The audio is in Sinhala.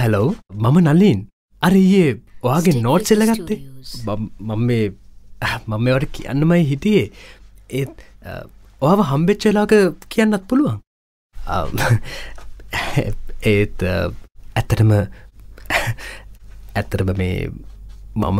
හැලෝ මම නලින් අරයේ ඔයාගේ නෝට්සෙල්ල ගත්තේ මම මේ මම මේවට කියන්නමයි හිටියේ ඒත් ඔව හම්බෙච්චලාක කියන්නත් පුළුවන් ඒත් ඇත්තටම ඇත්තටම මේ මම